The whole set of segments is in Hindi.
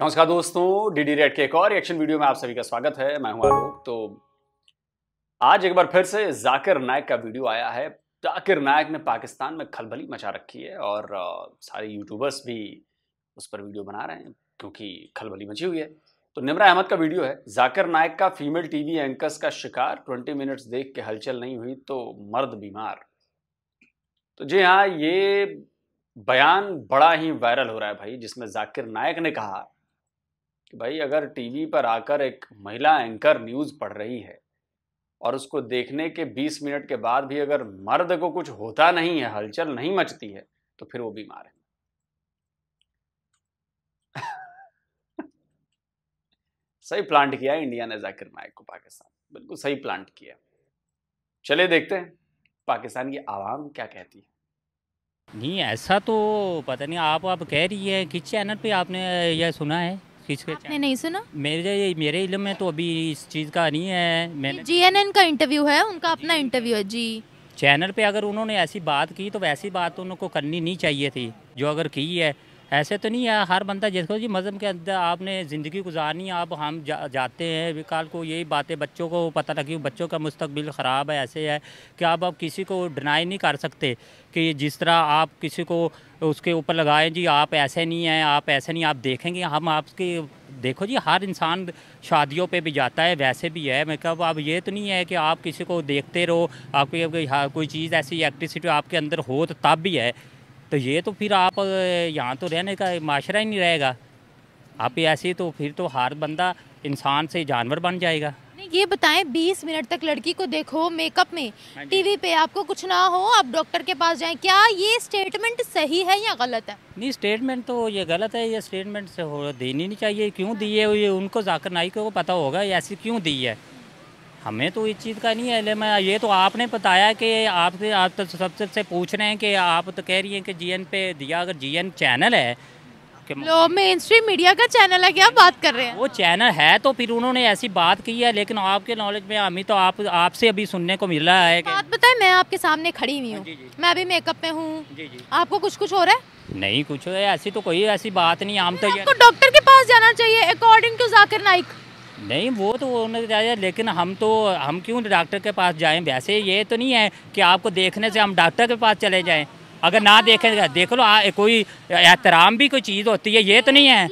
नमस्कार दोस्तों डीडी रेड के एक और एक्शन वीडियो में आप सभी का स्वागत है मैं हूं आलोक तो आज एक बार फिर से जाकिर नायक का वीडियो आया है जाकिर नायक ने पाकिस्तान में खलबली मचा रखी है और सारे यूट्यूबर्स भी उस पर वीडियो बना रहे हैं क्योंकि खलबली मची हुई है तो निमरा अहमद का वीडियो है जाकिर नायक का फीमेल टीवी एंकर्स का शिकार ट्वेंटी मिनट्स देख के हलचल नहीं हुई तो मर्द बीमार तो जी हाँ ये बयान बड़ा ही वायरल हो रहा है भाई जिसमें जाकिर नायक ने कहा कि भाई अगर टीवी पर आकर एक महिला एंकर न्यूज़ पढ़ रही है और उसको देखने के 20 मिनट के बाद भी अगर मर्द को कुछ होता नहीं है हलचल नहीं मचती है तो फिर वो बीमार है सही प्लांट किया इंडिया ने जाकिर नायक को पाकिस्तान बिल्कुल सही प्लांट किया चले देखते हैं पाकिस्तान की आवाम क्या कहती है नहीं ऐसा तो पता नहीं आप आप कह रही है किस चैनल पे आपने यह सुना है आपने नहीं सुना मेरे मेरे इलम में तो अभी इस चीज़ का नहीं है मैंने एन का इंटरव्यू है उनका अपना इंटरव्यू है जी चैनल पे अगर उन्होंने ऐसी बात की तो वैसी बात तो उनको करनी नहीं चाहिए थी जो अगर की है ऐसे तो नहीं है हर बंदा जिसको जी मज़हब के अंदर आपने ज़िंदगी गुजारनी आप हम जा, जाते हैं विकाल को यही बातें बच्चों को पता लगी बच्चों का मुस्तबिल ख़राब है ऐसे है कि आप अब किसी को डिनाई नहीं कर सकते कि जिस तरह आप किसी को उसके ऊपर लगाएं जी आप ऐसे नहीं हैं आप ऐसे नहीं आप देखेंगे हम आपके देखो जी हर इंसान शादियों पे भी जाता है वैसे भी है मैं कब अब ये तो नहीं है कि आप किसी को देखते रहो आपकी हाँ, कोई चीज़ ऐसी एक्टिविटी आपके अंदर हो तो तब भी है तो ये तो फिर आप यहाँ तो रहने का माशरा ही नहीं रहेगा आप ऐसे तो फिर तो हर बंदा इंसान से जानवर बन जाएगा ये बताएं 20 मिनट तक लड़की को देखो मेकअप में हाँ टीवी पे आपको कुछ ना हो आप डॉक्टर के पास जाएं क्या ये स्टेटमेंट सही है या गलत है नहीं स्टेटमेंट तो ये गलत है ये स्टेटमेंट से देनी नहीं चाहिए क्यों दी है उनको जाकर नाई को पता होगा ऐसी क्यों दी है हमें तो इस चीज़ का नहीं है मैं ये तो आपने बताया कि आपसे आप तो सबसे से पूछ रहे हैं कि आप तो कह रही हैं कि जीएन पे दिया अगर जीएन चैनल है मेन स्ट्रीम मीडिया का चैनल है क्या बात कर रहे हैं वो चैनल है तो फिर उन्होंने ऐसी बात की है लेकिन आपके नॉलेज में अभी तो आप आपसे अभी सुनने को मिल रहा है बात बताए मैं आपके सामने खड़ी हुई हूँ मैं अभी मेकअप में हूँ आपको कुछ कुछ हो रहा है नहीं कुछ ऐसी तो कोई ऐसी बात नहीं आम तो डॉक्टर के पास जाना चाहिए अकॉर्डिंग टू जाकिर नाइक नहीं वो तो उन्होंने चाहिए तो लेकिन हम तो हम क्यों डॉक्टर के पास जाएं वैसे ये तो नहीं है कि आपको देखने से हम डॉक्टर के पास चले जाएं अगर ना देखें देख लो आ, कोई एहतराम भी कोई चीज़ होती है ये तो नहीं है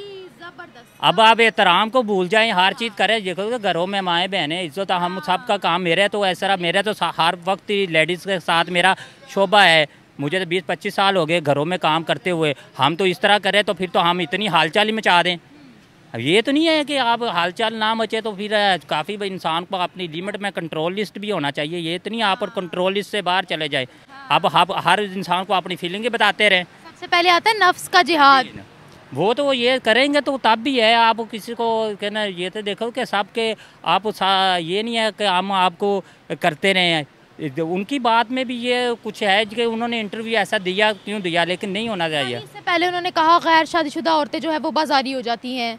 अब आप एहतराम को भूल जाएं हर चीज़ करें देखो तो घरों में माएँ बहनें इज्जत हम सब का काम मेरे तो ऐसा मेरा तो हर वक्त लेडीज़ के साथ मेरा शोभा है मुझे तो बीस पच्चीस साल हो गए घरों में काम करते हुए हम तो इस तरह करें तो फिर तो हम इतनी हालचाल ही मचा दें ये तो नहीं है कि आप हालचाल ना मचे तो फिर काफ़ी इंसान को अपनी लिमिट में कंट्रोल लिस्ट भी होना चाहिए ये तो नहीं आप और कंट्रोल लिस्ट से बाहर चले जाए हाँ। आप हर इंसान को अपनी फीलिंग बताते रहें सबसे पहले आता है नफ्स का जिहाद वो तो ये करेंगे तो तब भी है आप किसी को कहना ये तो देखो कि सब के आप ये नहीं है कि हम आपको करते रहे हैं उनकी बात में भी ये कुछ है कि उन्होंने इंटरव्यू ऐसा दिया क्यों दिया लेकिन नहीं होना चाहिए इससे पहले उन्होंने कहा गैर शादीशुदा औरतें जो है वो बाजारी हो जाती हैं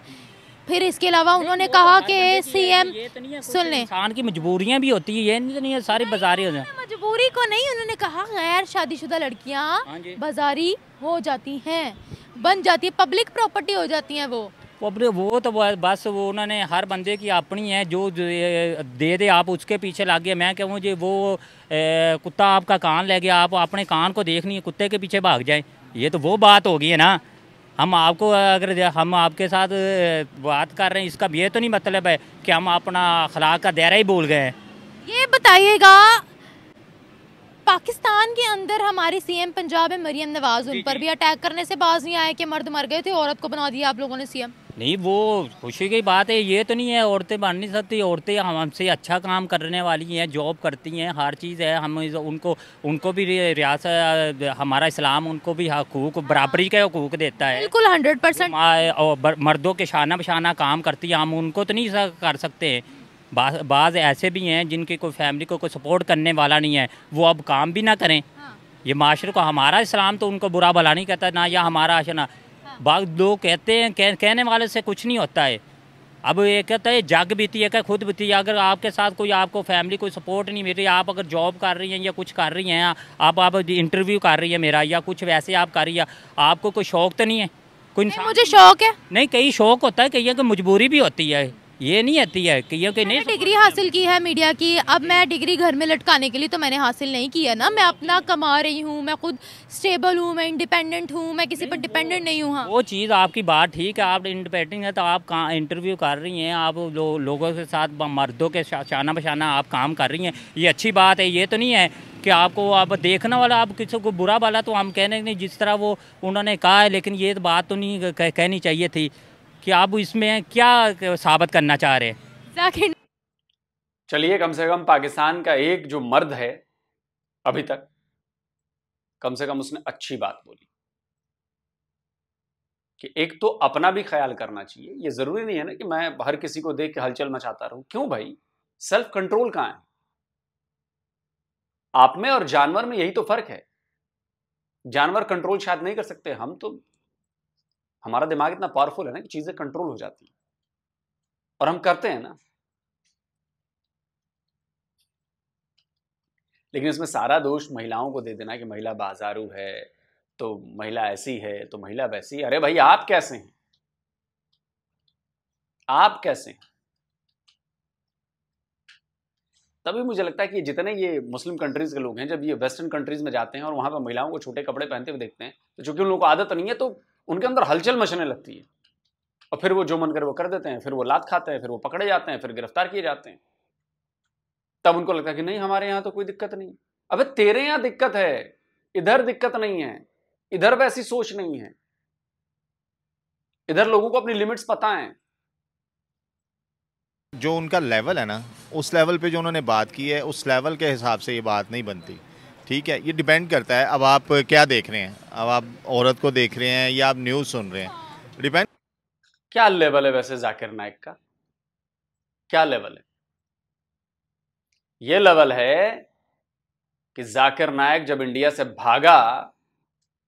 फिर इसके अलावा उन्होंने कहा कि तो सीएम तो सुन लें इंसान की मजबूरियाँ भी होती है ये नहीं तो नहीं सारी बाजारी हो जाए मजबूरी को नहीं उन्होंने कहा गैर शादीशुदा लड़कियाँ हाँ बाजारी हो जाती हैं बन जाती है पब्लिक प्रॉपर्टी हो जाती हैं वो पब्लिक वो तो बस वो उन्होंने हर बंदे की अपनी है जो दे दे आप उसके पीछे गए मैं कहूँ जी वो कुत्ता आपका कान ले गया आप अपने कान को देखनी है कुत्ते के पीछे भाग जाए ये तो वो बात होगी है ना हम आपको अगर हम आपके साथ बात कर रहे हैं इसका ये तो नहीं मतलब है कि हम अपना अखलाक का दायरा ही भूल गए ये बताइएगा पाकिस्तान के अंदर हमारे सीएम पंजाब है मरियम नवाज उन पर भी अटैक करने से बाज नहीं आए कि मर्द मर गए थे औरत को बना दिया आप लोगों ने सीएम नहीं वो खुशी की बात है ये तो नहीं है औरतें बन नहीं सकती औरतें हमसे अच्छा काम करने वाली हैं जॉब करती हैं हर चीज़ है हम उनको उनको भी रियासत हमारा इस्लाम उनको भी हकूक बराबरी के हकूक देता है बिल्कुल हंड्रेड परसेंट मर्दों के शाना बशाना काम करती है हम उनको तो नहीं कर सकते हैं बाज, ऐसे भी हैं जिनकी कोई फैमिली को कोई सपोर्ट करने वाला नहीं है वो अब काम भी ना करें हाँ। ये माशरे को हमारा इस्लाम तो उनको बुरा भला नहीं कहता ना या हमारा आशना बाग लोग कहते हैं कह, कहने वाले से कुछ नहीं होता है अब ये कहता है जग बीती है क्या खुद बीती है अगर आपके साथ कोई आपको फैमिली कोई सपोर्ट नहीं मिल रही आप अगर जॉब कर रही हैं या कुछ कर रही हैं आप आप इंटरव्यू कर रही है मेरा या कुछ वैसे आप कर रही है आपको कोई शौक तो नहीं है कोई मुझे शौक है नहीं कई शौक होता है कई मजबूरी भी होती है ये नहीं आती है कि क्योंकि नहीं डिग्री हासिल की है मीडिया की अब मैं डिग्री घर में लटकाने के लिए तो मैंने हासिल नहीं किया ना मैं अपना कमा रही हूँ मैं खुद स्टेबल हूँ मैं इंडिपेंडेंट हूँ मैं किसी पर डिपेंडेंट नहीं हूँ हाँ। वो चीज़ आपकी बात ठीक है आप इंडिपेंडेंट है तो आप कहाँ इंटरव्यू कर रही हैं आप लो, लोगों के साथ मर्दों के शाना बशाना आप काम कर रही हैं ये अच्छी बात है ये तो नहीं है कि आपको आप देखना वाला आप किसी को बुरा वाला तो हम कहने नहीं जिस तरह वो उन्होंने कहा है लेकिन ये बात तो नहीं कहनी चाहिए थी कि आप इसमें क्या साबित करना चाह रहे हैं चलिए कम से कम पाकिस्तान का एक जो मर्द है अभी तक कम से कम उसने अच्छी बात बोली कि एक तो अपना भी ख्याल करना चाहिए ये ज़रूरी नहीं है ना कि मैं हर किसी को देख के हलचल मचाता रहूं क्यों भाई सेल्फ कंट्रोल कहां है आप में और जानवर में यही तो फर्क है जानवर कंट्रोल शायद नहीं कर सकते हम तो हमारा दिमाग इतना पावरफुल है ना कि चीजें कंट्रोल हो जाती हैं और हम करते हैं ना लेकिन इसमें सारा दोष महिलाओं को दे देना कि महिला बाजारू है तो महिला ऐसी है तो महिला वैसी अरे भाई आप कैसे हैं आप कैसे हैं तभी मुझे लगता है कि जितने ये मुस्लिम कंट्रीज के लोग हैं जब ये वेस्टर्न कंट्रीज में जाते हैं और वहां पर महिलाओं को छोटे कपड़े पहनते हुए देखते हैं तो चूंकि उन लोगों को आदत तो नहीं है तो उनके अंदर हलचल मचने लगती है और फिर वो जो मन करे वो कर देते हैं फिर वो लात खाते हैं फिर वो पकड़े जाते हैं फिर गिरफ्तार किए जाते हैं तब उनको लगता है कि नहीं हमारे यहाँ तो कोई दिक्कत नहीं अबे तेरे यहाँ दिक्कत है इधर दिक्कत नहीं है इधर वैसी सोच नहीं है इधर लोगों को अपनी लिमिट्स पता है जो उनका लेवल है ना उस लेवल पे जो उन्होंने बात की है उस लेवल के हिसाब से ये बात नहीं बनती ठीक है ये डिपेंड करता है अब आप क्या देख रहे हैं अब आप औरत को देख रहे हैं या आप न्यूज़ सुन रहे हैं डिपेंड क्या लेवल है वैसे जाकिर नायक का क्या लेवल है ये लेवल है कि जाकिर नायक जब इंडिया से भागा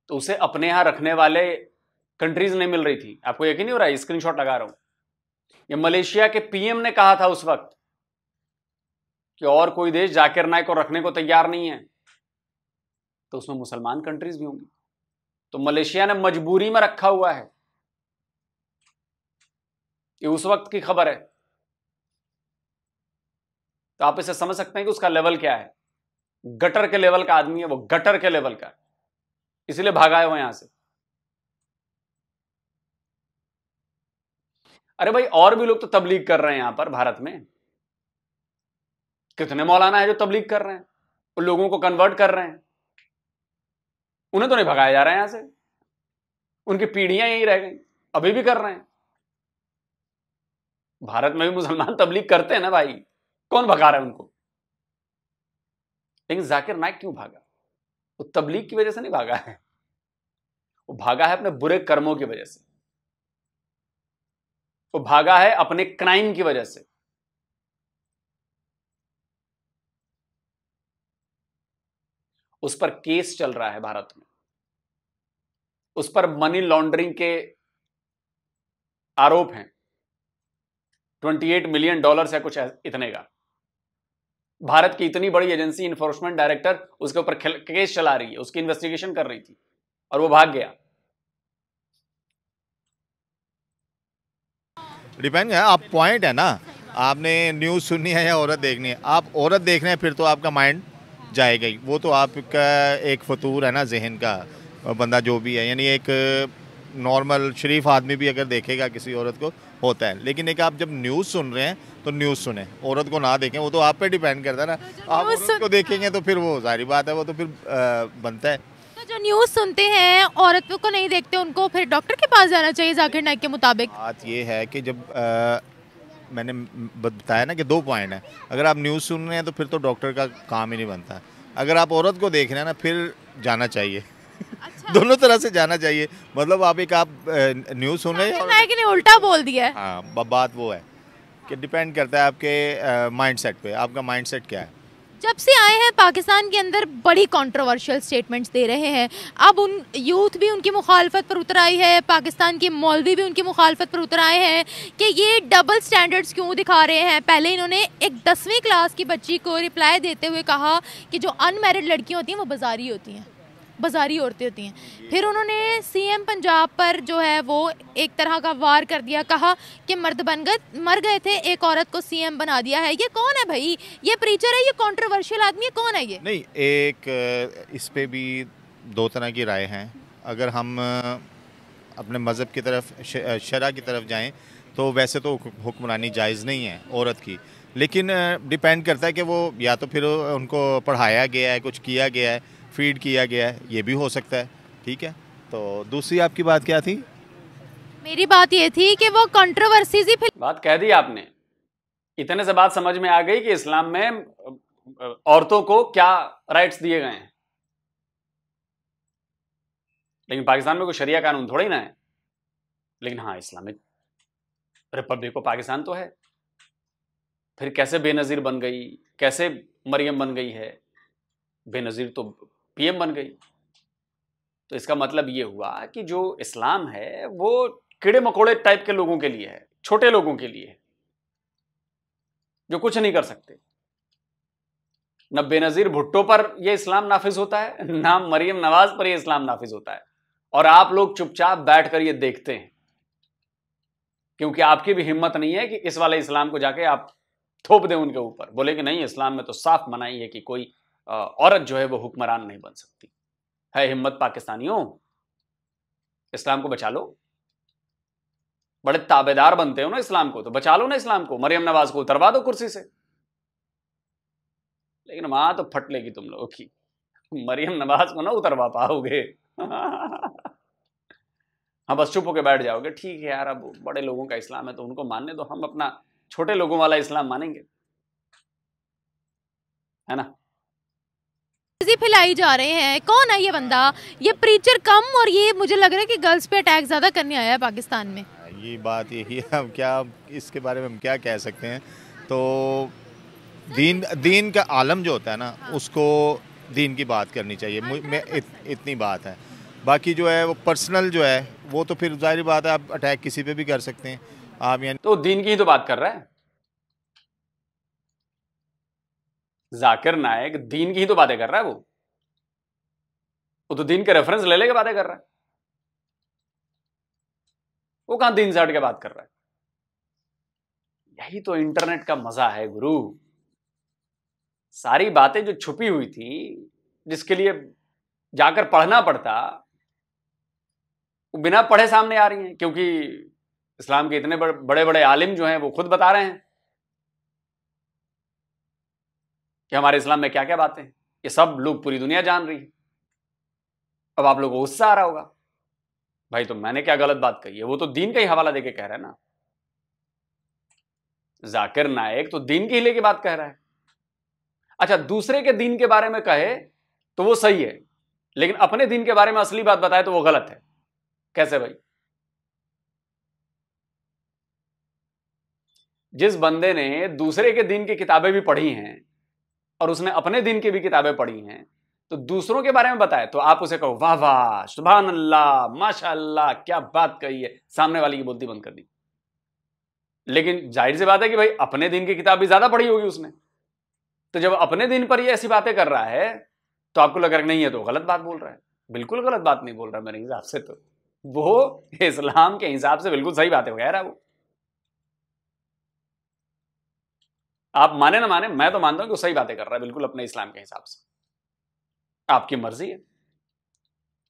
तो उसे अपने यहां रखने वाले कंट्रीज नहीं मिल रही थी आपको यकीन नहीं हो रहा है स्क्रीनशॉट लगा रहा हूं ये मलेशिया के पीएम ने कहा था उस वक्त कि और कोई देश जाकिर नायक को रखने को तैयार नहीं है तो उसमें मुसलमान कंट्रीज भी होंगी तो मलेशिया ने मजबूरी में रखा हुआ है ये उस वक्त की खबर है तो आप इसे समझ सकते हैं कि उसका लेवल क्या है गटर के लेवल का आदमी है वो गटर के लेवल का इसलिए भागाए वो यहां से अरे भाई और भी लोग तो तबलीग कर रहे हैं यहां पर भारत में कितने मौलाना है जो तबलीग कर रहे हैं और लोगों को कन्वर्ट कर रहे हैं उन्हें तो नहीं भगाया जा रहा है यहां से उनकी पीढ़ियां यही रह गई अभी भी कर रहे हैं भारत में भी मुसलमान तबलीग करते हैं ना भाई कौन भगा रहा है उनको लेकिन जाकिर नायक क्यों भागा वो तबलीग की वजह से नहीं भागा है वो भागा है अपने बुरे कर्मों की वजह से वो भागा है अपने क्राइम की वजह से उस पर केस चल रहा है भारत में उस पर मनी लॉन्ड्रिंग के आरोप हैं 28 मिलियन डॉलर्स है कुछ इतने का भारत की इतनी बड़ी एजेंसी इन्फोर्समेंट डायरेक्टर उसके ऊपर केस चला रही है उसकी इन्वेस्टिगेशन कर रही थी और वो भाग गया डिपेंड है आप पॉइंट है ना आपने न्यूज़ सुननी है या औरत देखनी है आप औरत देख रहे हैं फिर तो आपका माइंड जाएगा ही वो तो आपका एक फतूर है ना जहन का बंदा जो भी है यानी एक नॉर्मल शरीफ आदमी भी अगर देखेगा किसी औरत को होता है लेकिन एक आप जब न्यूज़ सुन रहे हैं तो न्यूज़ सुने औरत को ना देखें वो तो आप पे डिपेंड करता है ना तो आप उसको को देखेंगे तो फिर वो जारी बात है वो तो फिर आ, बनता है तो जो न्यूज़ सुनते हैं औरत को नहीं देखते उनको फिर डॉक्टर के पास जाना चाहिए जाकिर नायक के मुताबिक बात ये है कि जब आ, मैंने बताया ना कि दो पॉइंट है अगर आप न्यूज़ सुन रहे हैं तो फिर तो डॉक्टर का काम ही नहीं बनता अगर आप औरत को देख रहे हैं ना फिर जाना चाहिए अच्छा। दोनों तरह से जाना चाहिए मतलब आप एक आप न्यूज़ सुन रहे हैं कि नहीं उल्टा बोल दिया है हाँ बात वो है कि डिपेंड करता है आपके सेट पर आपका सेट क्या है जब से आए हैं पाकिस्तान के अंदर बड़ी कंट्रोवर्शियल स्टेटमेंट्स दे रहे हैं अब उन यूथ भी उनकी मुखालफत पर उतर आई है पाकिस्तान के मौलवी भी उनकी मुखालफत पर उतर आए हैं कि ये डबल स्टैंडर्ड्स क्यों दिखा रहे हैं पहले इन्होंने एक दसवीं क्लास की बच्ची को रिप्लाई देते हुए कहा कि जो अनमेरिड लड़कियाँ होती हैं वो बाजारी होती हैं बाजारी औरतें होती हैं फिर उन्होंने सीएम पंजाब पर जो है वो एक तरह का वार कर दिया कहा कि मर्द बन गए मर गए थे एक औरत को सीएम बना दिया है ये कौन है भाई ये प्रीचर है ये कॉन्ट्रोवर्शियल आदमी है कौन है ये नहीं एक इस पर भी दो तरह की राय हैं अगर हम अपने मज़हब की तरफ शरा की तरफ जाएँ तो वैसे तो हुक्मरानी जायज़ नहीं है औरत की लेकिन डिपेंड करता है कि वो या तो फिर उनको पढ़ाया गया है कुछ किया गया है फीड किया गया है ये भी हो सकता है ठीक है तो दूसरी आपकी बात क्या थी मेरी बात ये थी कि वो कंट्रोवर्सीज ही बात कह दी आपने इतने से बात समझ में आ गई कि इस्लाम में औरतों को क्या राइट्स दिए गए हैं लेकिन पाकिस्तान में कोई शरिया कानून थोड़ा ही ना है लेकिन हाँ इस्लामिक रिपब्लिक को पाकिस्तान तो है फिर कैसे बेनज़ीर बन गई कैसे मरियम बन गई है बेनज़ीर तो पीएम बन गई तो इसका मतलब ये हुआ कि जो इस्लाम है वो कीड़े मकोड़े टाइप के लोगों के लिए है छोटे लोगों के लिए है जो कुछ नहीं कर सकते न बेनजीर भुट्टो पर यह इस्लाम नाफिज होता है ना मरियम नवाज पर यह इस्लाम नाफिज होता है और आप लोग चुपचाप बैठ कर ये देखते हैं क्योंकि आपकी भी हिम्मत नहीं है कि इस वाले इस्लाम को जाके आप थोप दें उनके ऊपर बोले कि नहीं इस्लाम में तो साफ मनाई है कि कोई औरत जो है वो हुक्मरान नहीं बन सकती है हिम्मत पाकिस्तानियों इस्लाम को बचा लो बड़े ताबेदार बनते हो ना इस्लाम को तो बचा लो ना इस्लाम को मरियम नवाज को उतरवा दो कुर्सी से लेकिन वहां तो फट लेगी तुम लोगों की मरियम नवाज को ना उतरवा पाओगे हाँ बस चुप होकर बैठ जाओगे ठीक है यार अब बड़े लोगों का इस्लाम है तो उनको मानने दो हम अपना छोटे लोगों वाला इस्लाम मानेंगे है ना फैलाई जा रहे हैं कौन है ये बंदा ये प्रीचर कम और ये मुझे लग रहा है कि गर्ल्स पे अटैक ज़्यादा करने आया है पाकिस्तान में ये बात यही है हम क्या इसके बारे में हम क्या कह सकते हैं तो दीन दीन का आलम जो होता है ना हाँ। उसको दीन की बात करनी चाहिए हाँ, हाँ, मैं हाँ। इत, इतनी बात है बाकी जो है वो पर्सनल जो है वो तो फिर जाहिर बात है आप अटैक किसी पे भी कर सकते हैं आप यानी तो दीन की ही तो बात कर रहा है जाकिर नायक दीन की ही तो बातें कर रहा है वो वो तो दीन के रेफरेंस ले लेके बातें कर रहा है वो कहां दीन से हट के बात कर रहा है यही तो इंटरनेट का मजा है गुरु सारी बातें जो छुपी हुई थी जिसके लिए जाकर पढ़ना पड़ता वो बिना पढ़े सामने आ रही हैं क्योंकि इस्लाम के इतने बड़े बड़े आलिम जो हैं वो खुद बता रहे हैं कि हमारे इस्लाम में क्या क्या बातें ये सब लोग पूरी दुनिया जान रही है अब आप लोगों को गुस्सा आ रहा होगा भाई तो मैंने क्या गलत बात कही है वो तो दीन का ही हवाला देके कह रहा है ना जाकिर नायक तो दीन के ही की बात कह रहा है अच्छा दूसरे के दीन के बारे में कहे तो वो सही है लेकिन अपने दीन के बारे में असली बात बताए तो वो गलत है कैसे भाई जिस बंदे ने दूसरे के दीन की किताबें भी पढ़ी हैं और उसने अपने दिन की भी किताबें पढ़ी हैं तो दूसरों के बारे में बताए तो आप उसे कहो वाह वाह सुबहान अल्लाह माशा क्या बात कही है सामने वाले की बोलती बंद कर दी लेकिन जाहिर सी बात है कि भाई अपने दिन की किताब भी ज्यादा पढ़ी होगी उसने तो जब अपने दिन पर ये ऐसी बातें कर रहा है तो आपको लग रहा है नहीं है तो गलत बात बोल रहा है बिल्कुल गलत बात नहीं बोल रहा मेरे हिसाब से तो वो इस्लाम के हिसाब से बिल्कुल सही बातें कह रहा है वो आप माने ना माने मैं तो मानता हूं कि सही बातें कर रहा है बिल्कुल अपने इस्लाम के हिसाब से आपकी मर्जी है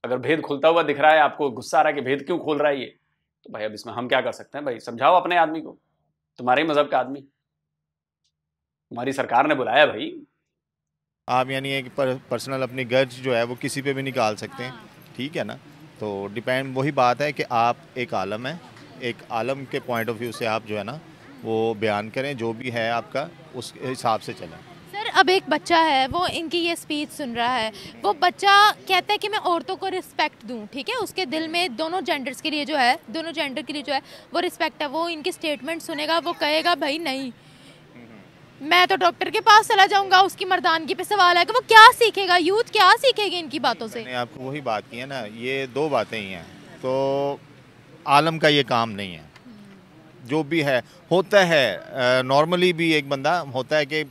अगर भेद खुलता हुआ दिख रहा है आपको गुस्सा आ रहा है कि भेद क्यों खोल रहा है ये तो भाई अब इसमें हम क्या कर सकते हैं भाई समझाओ अपने आदमी को तुम्हारे ही मजहब का आदमी हमारी सरकार ने बुलाया भाई आप यानी एक पर, पर्सनल अपनी गर्ज जो है वो किसी पे भी निकाल सकते हैं हाँ। ठीक है ना तो डिपेंड वही बात है कि आप एक आलम है एक आलम के पॉइंट ऑफ व्यू से आप जो है ना वो बयान करें जो भी है आपका उस हिसाब से चलें सर अब एक बच्चा है वो इनकी ये स्पीच सुन रहा है वो बच्चा कहता है कि मैं औरतों को रिस्पेक्ट दूं ठीक है उसके दिल में दोनों जेंडर्स के लिए जो है दोनों जेंडर के लिए जो है वो रिस्पेक्ट है वो इनकी स्टेटमेंट सुनेगा वो कहेगा भाई नहीं मैं तो डॉक्टर के पास चला जाऊंगा उसकी मर्दानगी पे सवाल है कि वो क्या सीखेगा यूथ क्या सीखेगी इनकी बातों से आपको वही बात की है ना ये दो बातें ही हैं तो आलम का ये काम नहीं है जो भी है होता है नॉर्मली भी एक बंदा होता है कि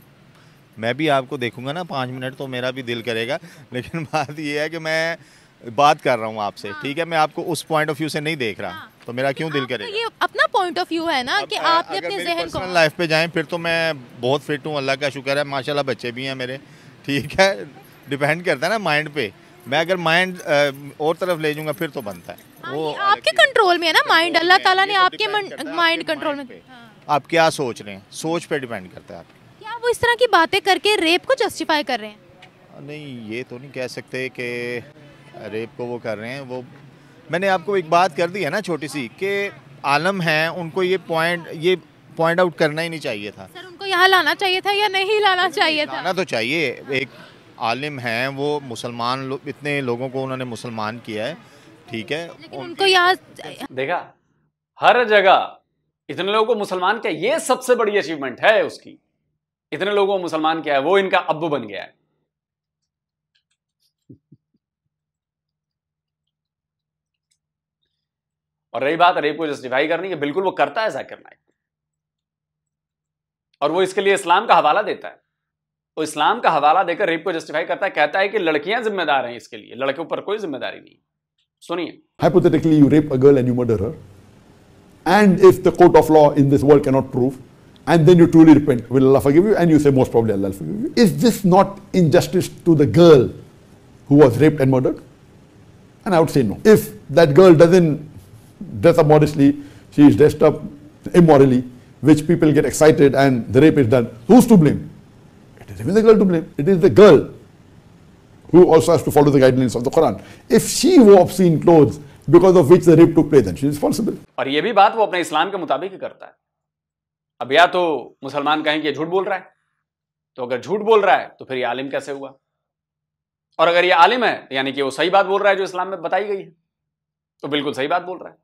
मैं भी आपको देखूंगा ना पाँच मिनट तो मेरा भी दिल करेगा लेकिन बात यह है कि मैं बात कर रहा हूँ आपसे हाँ। ठीक है मैं आपको उस पॉइंट ऑफ व्यू से नहीं देख रहा हाँ। तो मेरा क्यों हाँ, दिल करेगा तो ये अपना पॉइंट ऑफ व्यू है ना कि आपने अपने लाइफ पे जाएं फिर तो मैं बहुत फिट हूँ अल्लाह का शुक्र है माशाल्लाह बच्चे भी हैं मेरे ठीक है डिपेंड करता है ना माइंड पे मैं अगर माइंड और तरफ ले जाऊंगा फिर तो बनता है हाँ, वो आपके कंट्रोल में है ना माइंड अल्लाह ताला ने तो आपके माइंड कंट्रोल में हाँ। आप क्या सोच रहे हैं सोच पे डिपेंड करता है आप क्या वो इस तरह की बातें करके रेप को जस्टिफाई कर रहे हैं नहीं ये तो नहीं कह सकते कि रेप को वो कर रहे हैं वो मैंने आपको एक बात कर दी है ना छोटी सी कि आलम है उनको ये पॉइंट ये पॉइंट आउट करना ही नहीं चाहिए था सर उनको यहाँ लाना चाहिए था या नहीं लाना चाहिए था ना तो चाहिए एक आलिम हैं वो मुसलमान लो, इतने लोगों को उन्होंने मुसलमान किया है ठीक है लेकिन उनको यहाँ देखा हर जगह इतने लोगों को मुसलमान क्या ये सबसे बड़ी अचीवमेंट है उसकी इतने लोगों को मुसलमान क्या है वो इनका अब बन गया है और रही बात रेप को जस्टिफाई करनी है बिल्कुल वो करता है जाकिर नाइक और वो इसके लिए इस्लाम का हवाला देता है वो इस्लाम का हवाला देकर रेप को जस्टिफाई करता है कहता है कि लड़कियां जिम्मेदार हैं इसके लिए लड़के ऊपर कोई जिम्मेदारी नहीं सुनिए hypothetically you rape a girl and you murder her and if the court and then you truly repent. Will Allah forgive you? And you say, most probably Allah will forgive you. Is this not injustice to the girl who was raped and murdered? And I would say no. If that girl doesn't dress up modestly, she is dressed up immorally, which people get excited and the rape is done, who's to blame? It's even the girl to blame. It is the girl who also has to follow the guidelines of the Quran. If she wore obscene clothes because of which the rape took place, then she is responsible. और ये भी बात वो अपने इस्लाम के मुताबिक ही करता है अब या तो मुसलमान कहें कहेंगे झूठ बोल रहा है तो अगर झूठ बोल रहा है तो फिर ये आलिम कैसे हुआ और अगर ये आलिम है यानी कि वो सही बात बोल रहा है जो इस्लाम में बताई गई है तो बिल्कुल सही बात बोल रहा है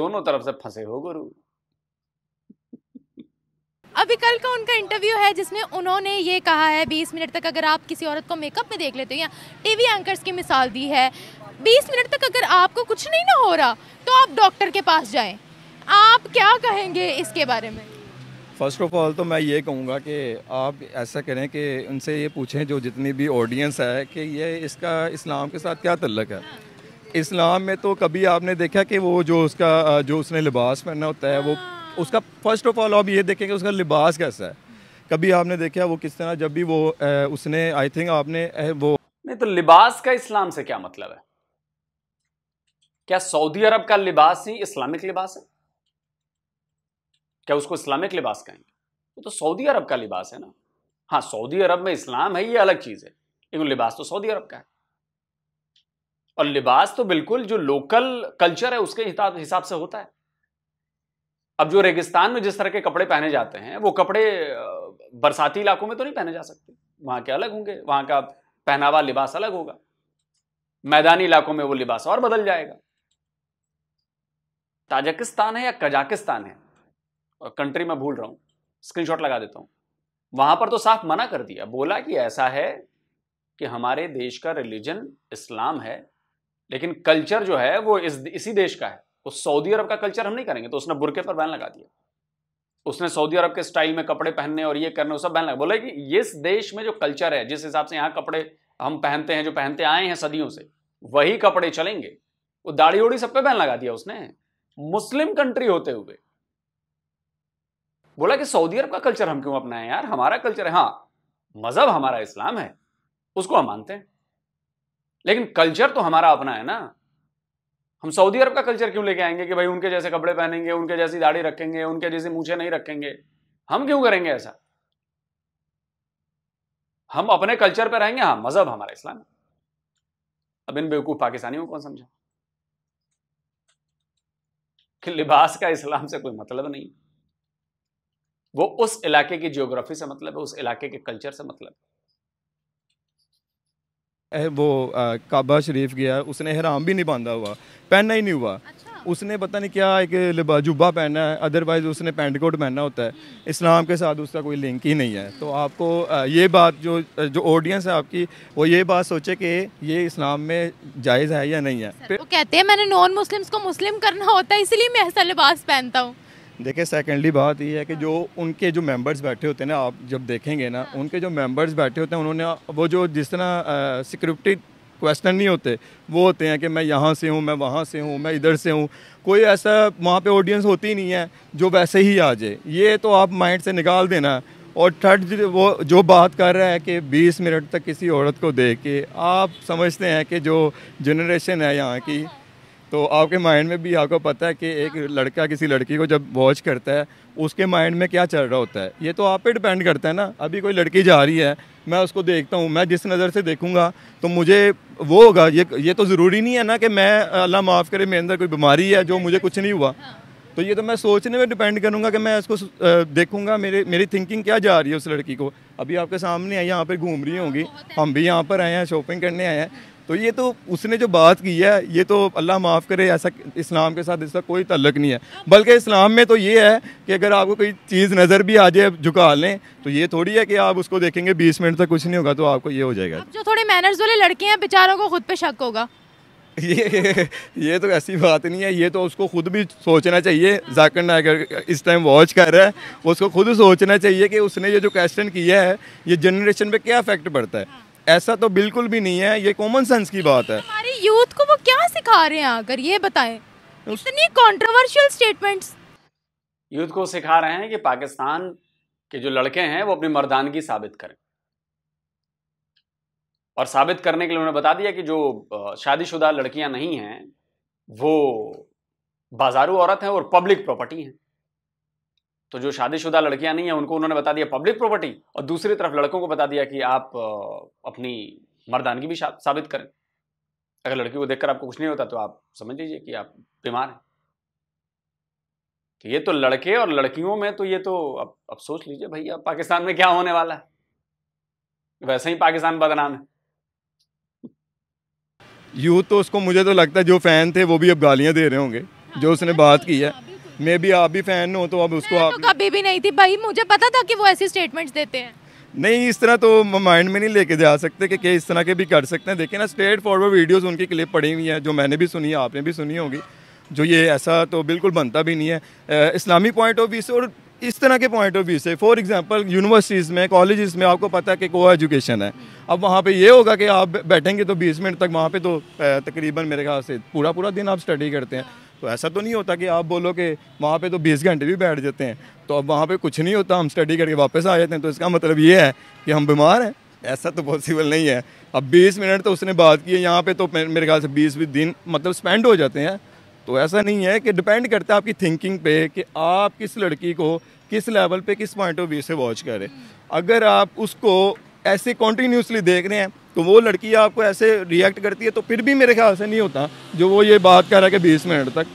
दोनों तरफ से फंसे हो गुरु अभी कल का उनका इंटरव्यू है जिसमें उन्होंने ये कहा है 20 मिनट तक अगर आप किसी औरत को मेकअप में देख लेते हो या टीवी एंकर्स की मिसाल दी है 20 मिनट तक अगर आपको कुछ नहीं ना हो रहा तो आप डॉक्टर के पास जाएं आप क्या कहेंगे इसके बारे में फर्स्ट ऑफ ऑल तो मैं ये कहूँगा कि आप ऐसा करें कि उनसे ये पूछें जो जितनी भी ऑडियंस है कि ये इसका इस्लाम के साथ क्या तल्लक है हाँ। इस्लाम में तो कभी आपने देखा कि वो जो उसका जो उसने लिबास पहना होता है वो हाँ। उसका फर्स्ट ऑफ ऑल आप ये देखेंगे उसका लिबास कैसा है कभी आपने देखा वो किस तरह जब भी वो ए, उसने आई थिंक आपने ए, वो नहीं तो लिबास का इस्लाम से क्या मतलब है क्या सऊदी अरब का लिबास ही इस्लामिक लिबास है क्या उसको इस्लामिक लिबास कहेंगे वो तो सऊदी अरब का लिबास है ना हाँ सऊदी अरब में इस्लाम है ये अलग चीज़ है लेकिन लिबास तो सऊदी अरब का है और लिबास तो बिल्कुल जो लोकल कल्चर है उसके हिसाब से होता है अब जो रेगिस्तान में जिस तरह के कपड़े पहने जाते हैं वो कपड़े बरसाती इलाकों में तो नहीं पहने जा सकते वहाँ के अलग होंगे वहाँ का पहनावा लिबास अलग होगा मैदानी इलाकों में वो लिबास और बदल जाएगा ताजकिस्तान है या कजाकिस्तान है कंट्री में भूल रहा हूँ स्क्रीनशॉट लगा देता हूँ वहां पर तो साफ मना कर दिया बोला कि ऐसा है कि हमारे देश का रिलीजन इस्लाम है लेकिन कल्चर जो है वो इस इसी देश का है तो सऊदी अरब का कल्चर हम नहीं करेंगे तो उसने बुरके पर बैन लगा दिया उसने सऊदी अरब के स्टाइल में कपड़े पहनने और ये करने सब बैन लगा बोला कि इस देश में जो कल्चर है जिस हिसाब से यहाँ कपड़े हम पहनते हैं जो पहनते आए हैं सदियों से वही कपड़े चलेंगे वो दाढ़ी ओढ़ी सब पे बैन लगा दिया उसने मुस्लिम कंट्री होते हुए बोला कि सऊदी अरब का कल्चर हम क्यों अपनाएं यार हमारा कल्चर है हाँ मजहब हमारा इस्लाम है उसको हम मानते हैं लेकिन कल्चर तो हमारा अपना है ना हम सऊदी अरब का कल्चर क्यों लेके आएंगे कि भाई उनके जैसे कपड़े पहनेंगे उनके जैसी दाढ़ी रखेंगे उनके जैसे मूछे नहीं रखेंगे हम क्यों करेंगे ऐसा हम अपने कल्चर पर रहेंगे हाँ मजहब हमारा इस्लाम अब इन बेवकूफ पाकिस्तानियों को कौन समझा कि लिबास का इस्लाम से कोई मतलब नहीं वो उस इलाके की ज्योग्राफी से मतलब है उस इलाके के कल्चर से मतलब है वो काबा शरीफ गया उसने हराम भी नहीं बांधा हुआ पहनना ही नहीं हुआ अच्छा। उसने पता नहीं क्या एक जुब्बा पहना है अदरवाइज़ उसने पेंट कोट पहनना होता है इस्लाम के साथ उसका कोई लिंक ही नहीं है तो आपको ये बात जो जो ऑडियंस है आपकी वो ये बात सोचे कि ये इस्लाम में जायज़ है या नहीं है वो कहते हैं मैंने नॉन मुस्लिम को मुस्लिम करना होता है इसीलिए मैं ऐसा लिबास पहनता हूँ देखिए सेकेंडली बात यह है कि जो उनके जो मेंबर्स बैठे होते हैं ना आप जब देखेंगे ना हाँ। उनके जो मेंबर्स बैठे होते हैं उन्होंने वो जो जिस तरह सिक्योरिटी क्वेश्चन नहीं होते वो होते हैं कि मैं यहाँ से हूँ मैं वहाँ से हूँ मैं इधर से हूँ कोई ऐसा वहाँ पे ऑडियंस होती ही नहीं है जो वैसे ही आ जाए ये तो आप माइंड से निकाल देना और थर्ड वो जो बात कर रहा है कि 20 मिनट तक किसी औरत को देख के आप समझते हैं कि जो जनरेशन है यहाँ की तो आपके माइंड में भी आपको पता है कि एक लड़का किसी लड़की को जब वॉच करता है उसके माइंड में क्या चल रहा होता है ये तो आप पे डिपेंड करता है ना अभी कोई लड़की जा रही है मैं उसको देखता हूँ मैं जिस नज़र से देखूँगा तो मुझे वो होगा ये ये तो ज़रूरी नहीं है ना कि मैं अल्लाह माफ़ करे मेरे अंदर कोई बीमारी है जो मुझे कुछ नहीं हुआ तो ये तो मैं सोचने में डिपेंड करूँगा कि मैं इसको देखूँगा मेरे मेरी थिंकिंग क्या जा रही है उस लड़की को अभी आपके सामने है यहाँ पर घूम रही होंगी हम भी यहाँ पर आए हैं शॉपिंग करने आए हैं तो ये तो उसने जो बात की है ये तो अल्लाह माफ़ करे ऐसा इस्लाम के साथ इसका कोई तल्लक नहीं है बल्कि इस्लाम में तो ये है कि अगर आपको कोई चीज़ नज़र भी आ जाए झुका लें तो ये थोड़ी है कि आप उसको देखेंगे बीस मिनट तक कुछ नहीं होगा तो आपको ये हो जाएगा जो थोड़े मैनर्स वाले लड़के हैं बेचारों को खुद पर शक होगा ये ये तो ऐसी बात नहीं है ये तो उसको खुद भी सोचना चाहिए जाकर नायक इस टाइम वॉच कर रहा है उसको खुद सोचना चाहिए कि उसने ये जो क्वेश्चन किया है ये जनरेशन पे क्या इफेक्ट पड़ता है ऐसा तो बिल्कुल भी नहीं है ये कॉमन सेंस की बात है हमारी यूथ को वो क्या सिखा रहे हैं अगर ये बताएं इतनी कंट्रोवर्शियल स्टेटमेंट्स यूथ को सिखा रहे हैं कि पाकिस्तान के जो लड़के हैं वो अपनी मर्दानगी साबित करें और साबित करने के लिए उन्होंने बता दिया कि जो शादीशुदा लड़कियां नहीं हैं वो बाजारू औरत हैं और पब्लिक प्रॉपर्टी हैं तो जो शादीशुदा लड़कियां नहीं हैं उनको उन्होंने बता दिया पब्लिक प्रॉपर्टी और दूसरी तरफ लड़कों को बता दिया कि आप अपनी मर्दानगी भी साबित करें अगर लड़की को देखकर आपको कुछ नहीं होता तो आप समझ लीजिए कि आप बीमार हैं तो ये तो लड़के और लड़कियों में तो ये तो अब अब सोच लीजिए भैया पाकिस्तान में क्या होने वाला है वैसे ही पाकिस्तान बदनाम है यू तो उसको मुझे तो लगता है जो फैन थे वो भी अब गालियां दे रहे होंगे जो उसने बात की है मे भी आप भी फैन हो तो अब उसको तो आप तो कभी भी नहीं थी भाई मुझे पता था कि वो ऐसी स्टेटमेंट देते हैं नहीं इस तरह तो माइंड में नहीं लेके जा सकते कि क्या इस तरह के भी कर सकते हैं देखिए ना स्ट्रेट फॉरवर्ड वीडियोस उनकी क्लिप पड़ी हुई है जो मैंने भी सुनी है आपने भी सुनी होगी जो ये ऐसा तो बिल्कुल बनता भी नहीं है इस्लामी पॉइंट ऑफ व्यू से और इस तरह के पॉइंट ऑफ व्यू से फॉर एग्जांपल यूनिवर्सिटीज़ में कॉलेजेस में आपको पता है कि को एजुकेशन है अब वहाँ पे ये होगा कि आप बैठेंगे तो 20 मिनट तक वहाँ पे तो तकरीबन मेरे ख्याल से पूरा पूरा दिन आप स्टडी करते हैं तो ऐसा तो नहीं होता कि आप बोलो कि वहाँ पे तो 20 घंटे भी बैठ जाते हैं तो अब वहाँ पे कुछ नहीं होता हम स्टडी करके वापस आ जाते हैं तो इसका मतलब ये है कि हम बीमार हैं ऐसा तो पॉसिबल नहीं है अब 20 मिनट तो उसने बात की है यहाँ पे तो मेरे ख्याल से 20 भी दिन मतलब स्पेंड हो जाते हैं तो ऐसा नहीं है कि डिपेंड करता है आपकी थिंकिंग पे कि आप किस लड़की को किस लेवल पे किस पॉइंट ऑफ व्यू से वॉच करें अगर आप उसको ऐसे कॉन्टीन्यूसली देख रहे हैं तो वो लड़की आपको ऐसे रिएक्ट करती है तो फिर भी मेरे ख्याल से नहीं होता जो वो ये बात कर रहा है कि बीस मिनट तक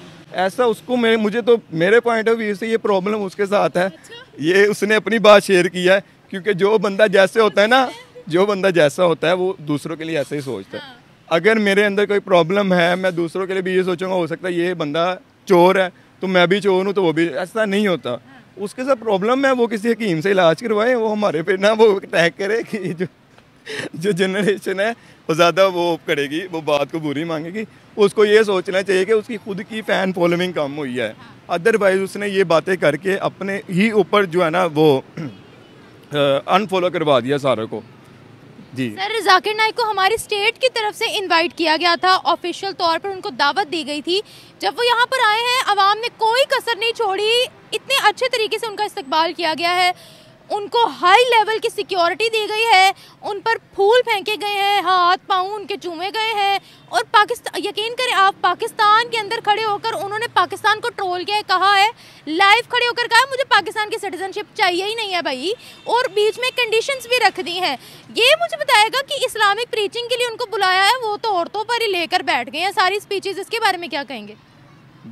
ऐसा उसको मेरे मुझे तो मेरे पॉइंट ऑफ व्यू से ये प्रॉब्लम उसके साथ है अच्छा। ये उसने अपनी बात शेयर की है क्योंकि जो बंदा जैसे होता है ना जो बंदा जैसा होता है वो दूसरों के लिए ऐसे ही सोचता है हाँ। अगर मेरे अंदर कोई प्रॉब्लम है मैं दूसरों के लिए भी ये सोचूंगा हो सकता है ये बंदा चोर है तो मैं भी चोर हूँ तो वो भी ऐसा नहीं होता हाँ। उसके साथ प्रॉब्लम है वो किसी हकीम से इलाज करवाए वो हमारे पे ना वो अटैक करे कि जो जो जनरेशन है वो ज़्यादा वो करेगी वो बात को बुरी मांगेगी उसको ये सोचना चाहिए कि उसकी खुद की फ़ैन फॉलोइंग कम हुई है अदरवाइज़ उसने ये बातें करके अपने ही ऊपर जो है ना वो अनफॉलो करवा दिया सारे को जी सर जाकिर नाइक को हमारी स्टेट की तरफ से इनवाइट किया गया था ऑफिशियल तौर पर उनको दावत दी गई थी जब वो यहाँ पर आए हैं आवाम ने कोई कसर नहीं छोड़ी इतने अच्छे तरीके से उनका इस्तेबाल किया गया है उनको हाई लेवल की सिक्योरिटी दी गई है उन पर फूल फेंके गए हैं हाथ पाँव उनके चूमे गए हैं और पाकिस्तान यकीन करें आप पाकिस्तान के अंदर खड़े होकर उन्होंने पाकिस्तान को ट्रोल किया कहा है लाइव खड़े होकर कहा मुझे पाकिस्तान की सिटीजनशिप चाहिए ही नहीं है भाई और बीच में कंडीशंस भी रख दी हैं ये मुझे बताएगा कि इस्लामिक प्रीचिंग के लिए उनको बुलाया है वो तो औरतों पर ही लेकर बैठ गए हैं सारी स्पीचेज इसके बारे में क्या कहेंगे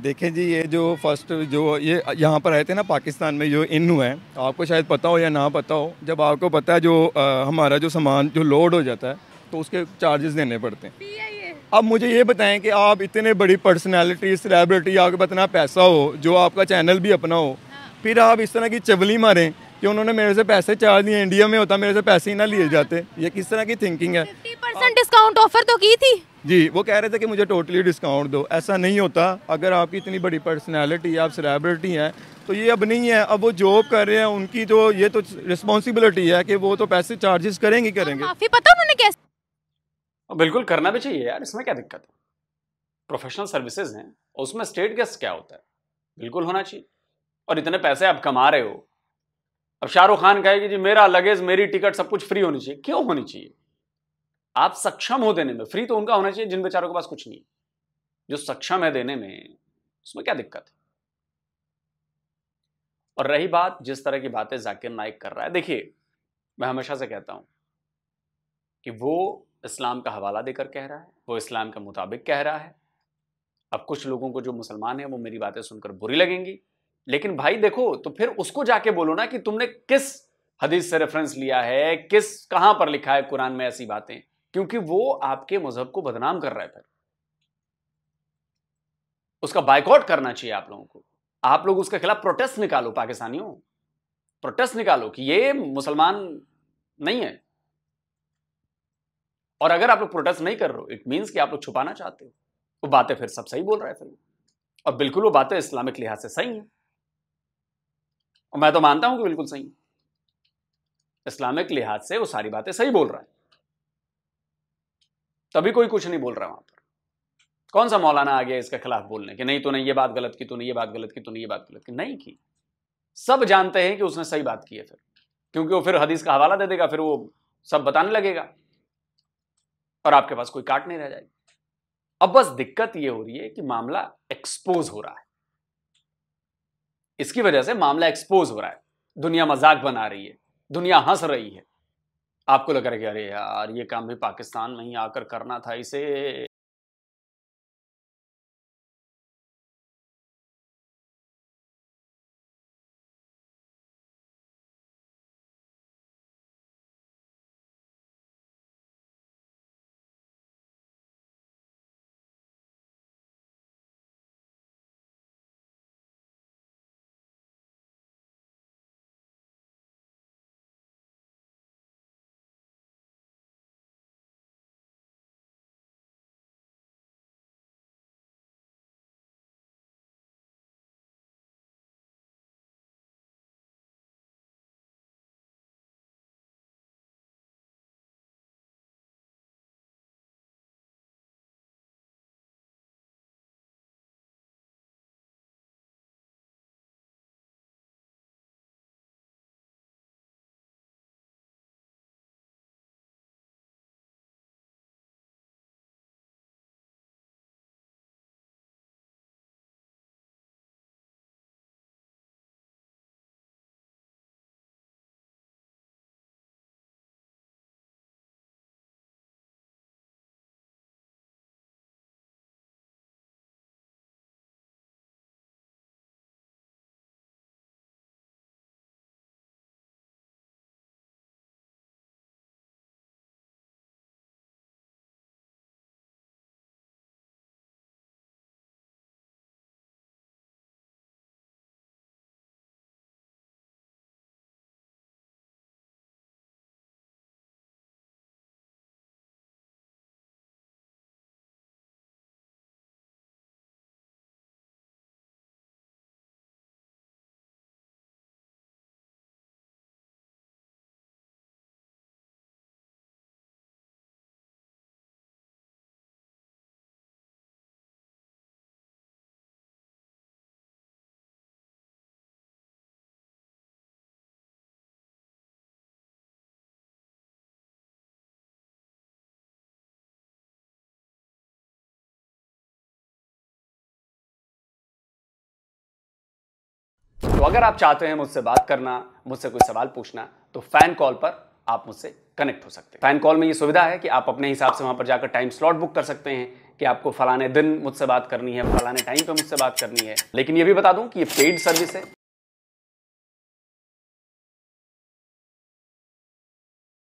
देखें जी ये जो फर्स्ट जो ये यहाँ पर आए थे ना पाकिस्तान में जो इन हुए हैं आपको शायद पता हो या ना पता हो जब आपको पता है जो आ, हमारा जो सामान जो लोड हो जाता है तो उसके चार्जेस देने पड़ते हैं अब मुझे ये बताएं कि आप इतने बड़ी पर्सनैलिटी सेलेब्रिटी आपके पास इतना पैसा हो जो आपका चैनल भी अपना हो हाँ। फिर आप इस तरह की चवली मारें कि उन्होंने मेरे से पैसे चार्ज दिए इंडिया में होता मेरे से पैसे ही ना लिए जाते ये किस तरह की थिंकिंग है डिस्काउंट ऑफर तो की थी जी वो कह रहे थे कि मुझे टोटली डिस्काउंट दो ऐसा नहीं होता अगर आपकी इतनी बड़ी पर्सनैलिटी आप सेलेब्रिटी हैं तो ये अब नहीं है अब वो जॉब कर रहे हैं उनकी जो तो ये तो रिस्पॉन्सिबिलिटी है कि वो तो पैसे चार्जेस करेंगे करेंगे माफी पता उन्होंने कैसे बिल्कुल करना भी चाहिए यार इसमें क्या दिक्कत है प्रोफेशनल सर्विसेज हैं उसमें स्टेट गेस्ट क्या होता है बिल्कुल होना चाहिए और इतने पैसे आप कमा रहे हो अब शाहरुख खान कहेगी जी मेरा लगेज मेरी टिकट सब कुछ फ्री होनी चाहिए क्यों होनी चाहिए आप सक्षम हो देने में फ्री तो उनका होना चाहिए जिन बेचारों के पास कुछ नहीं जो सक्षम है देने में उसमें क्या दिक्कत है और रही बात जिस तरह की बातें जाकिर नाइक कर रहा है देखिए मैं हमेशा से कहता हूं कि वो इस्लाम का हवाला देकर कह रहा है वो इस्लाम के मुताबिक कह रहा है अब कुछ लोगों को जो मुसलमान है वो मेरी बातें सुनकर बुरी लगेंगी लेकिन भाई देखो तो फिर उसको जाके बोलो ना कि तुमने किस हदीस से रेफरेंस लिया है किस कहां पर लिखा है कुरान में ऐसी बातें क्योंकि वो आपके मजहब को बदनाम कर रहा है फिर उसका बाइकआउट करना चाहिए आप लोगों को आप लोग उसके खिलाफ प्रोटेस्ट निकालो पाकिस्तानियों प्रोटेस्ट निकालो कि ये मुसलमान नहीं है और अगर आप लोग प्रोटेस्ट नहीं कर रहे हो इट मीन्स कि आप लोग छुपाना चाहते हो वो बातें फिर सब सही बोल रहा है फिर और बिल्कुल वो बातें इस्लामिक लिहाज से सही हैं और मैं तो मानता हूं कि बिल्कुल सही इस्लामिक लिहाज से वो सारी बातें सही बोल रहा है तभी कोई कुछ नहीं बोल रहा वहां पर कौन सा मौलाना आ गया इसके खिलाफ बोलने कि नहीं तूने ये बात गलत की तूने ये बात गलत की तूने ये बात गलत की नहीं की सब जानते हैं कि उसने सही बात की है फिर क्योंकि वो फिर हदीस का हवाला दे देगा फिर वो सब बताने लगेगा और आपके पास कोई काट नहीं रह जाएगी अब बस दिक्कत ये हो रही है कि मामला एक्सपोज हो रहा है इसकी वजह से मामला एक्सपोज हो रहा है दुनिया मजाक बना रही है दुनिया हंस रही है आपको लग रहा है कि अरे यार ये काम भी पाकिस्तान में ही आकर करना था इसे तो अगर आप चाहते हैं मुझसे बात करना मुझसे कोई सवाल पूछना तो फैन कॉल पर आप मुझसे कनेक्ट हो सकते हैं फैन कॉल में ये सुविधा है कि आप अपने हिसाब से वहां पर जाकर टाइम स्लॉट बुक कर सकते हैं कि आपको फलाने दिन मुझसे बात करनी है फलाने टाइम पर मुझसे बात करनी है लेकिन ये भी बता दूं कि ये पेड सर्विस है